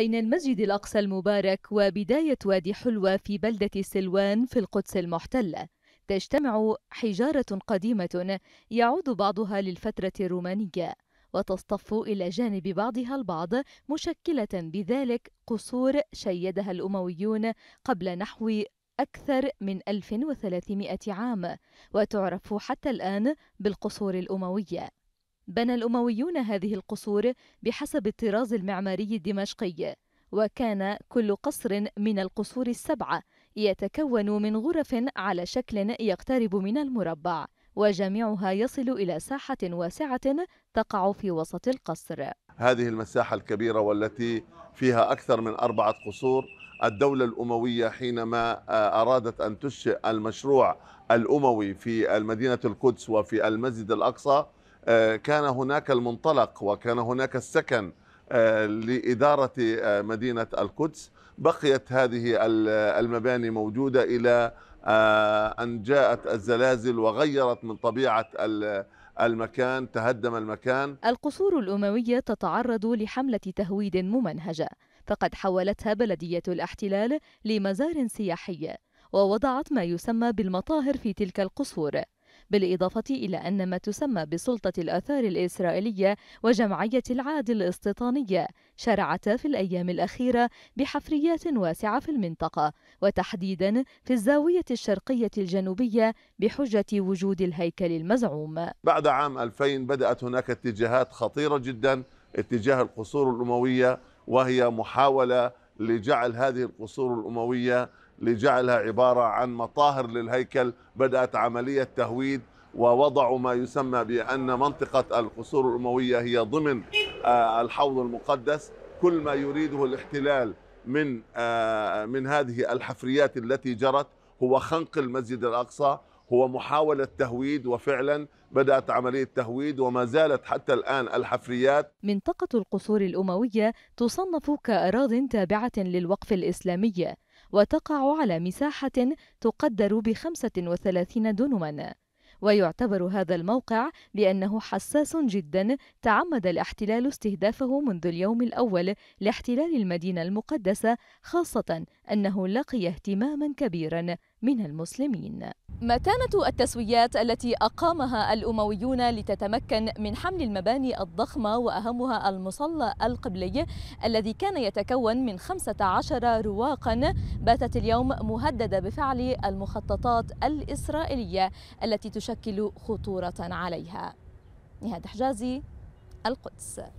بين المسجد الأقصى المبارك وبداية وادي حلوة في بلدة سلوان في القدس المحتلة تجتمع حجارة قديمة يعود بعضها للفترة الرومانية وتصطف إلى جانب بعضها البعض مشكلة بذلك قصور شيدها الأمويون قبل نحو أكثر من 1300 عام وتعرف حتى الآن بالقصور الأموية بنى الأمويون هذه القصور بحسب الطراز المعماري الدمشقي وكان كل قصر من القصور السبعة يتكون من غرف على شكل يقترب من المربع وجميعها يصل إلى ساحة واسعة تقع في وسط القصر هذه المساحة الكبيرة والتي فيها أكثر من أربعة قصور الدولة الأموية حينما آه، أرادت أن تنشئ المشروع الأموي في مدينة القدس وفي المسجد الأقصى آه، كان هناك المنطلق وكان هناك السكن آه، لإدارة آه، مدينة القدس بقيت هذه المباني موجودة إلى أن جاءت الزلازل وغيرت من طبيعة المكان تهدم المكان القصور الأموية تتعرض لحملة تهويد ممنهجة فقد حولتها بلدية الاحتلال لمزار سياحي ووضعت ما يسمى بالمطاهر في تلك القصور بالإضافة إلى أن ما تسمى بسلطة الآثار الإسرائيلية وجمعية العاد الاستيطانية شرعتا في الأيام الأخيرة بحفريات واسعة في المنطقة وتحديدا في الزاوية الشرقية الجنوبية بحجة وجود الهيكل المزعوم بعد عام 2000 بدأت هناك اتجاهات خطيرة جدا اتجاه القصور الأموية وهي محاولة لجعل هذه القصور الأموية لجعلها عبارة عن مطاهر للهيكل بدأت عملية تهويد ووضعوا ما يسمى بأن منطقة القصور الأموية هي ضمن آه، الحوض المقدس كل ما يريده الاحتلال من آه، من هذه الحفريات التي جرت هو خنق المسجد الأقصى هو محاولة تهويد وفعلا بدأت عملية تهويد وما زالت حتى الآن الحفريات منطقة القصور الأموية تصنف كأراض تابعة للوقف الإسلامي وتقع على مساحة تقدر ب 35 دونما ويعتبر هذا الموقع بأنه حساس جدا تعمد الاحتلال استهدافه منذ اليوم الأول لاحتلال المدينة المقدسة خاصة أنه لقي اهتماما كبيرا من المسلمين متانة التسويات التي أقامها الأمويون لتتمكن من حمل المباني الضخمة وأهمها المصلى القبلي الذي كان يتكون من 15 رواقا باتت اليوم مهددة بفعل المخططات الإسرائيلية التي تشكل خطورة عليها نهاد حجازي القدس